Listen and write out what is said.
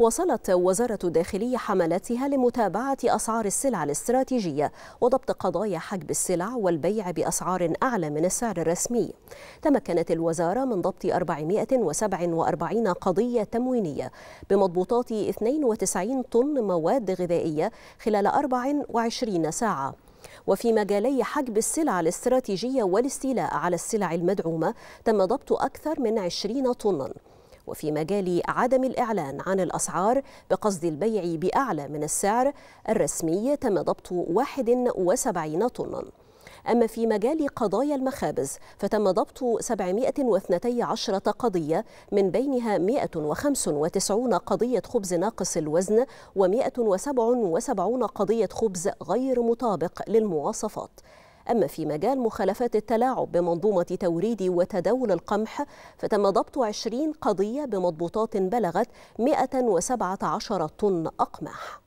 وصلت وزارة الداخلية حملاتها لمتابعة أسعار السلع الاستراتيجية وضبط قضايا حجب السلع والبيع بأسعار أعلى من السعر الرسمي تمكنت الوزارة من ضبط 447 قضية تموينية بمضبوطات 92 طن مواد غذائية خلال 24 ساعة وفي مجالي حجب السلع الاستراتيجية والاستيلاء على السلع المدعومة تم ضبط أكثر من 20 طناً وفي مجال عدم الإعلان عن الأسعار بقصد البيع بأعلى من السعر الرسمي تم ضبط 71 طناً أما في مجال قضايا المخابز فتم ضبط 712 قضية من بينها 195 قضية خبز ناقص الوزن و177 قضية خبز غير مطابق للمواصفات أما في مجال مخالفات التلاعب بمنظومة توريد وتداول القمح فتم ضبط 20 قضية بمضبوطات بلغت 117 طن أقمح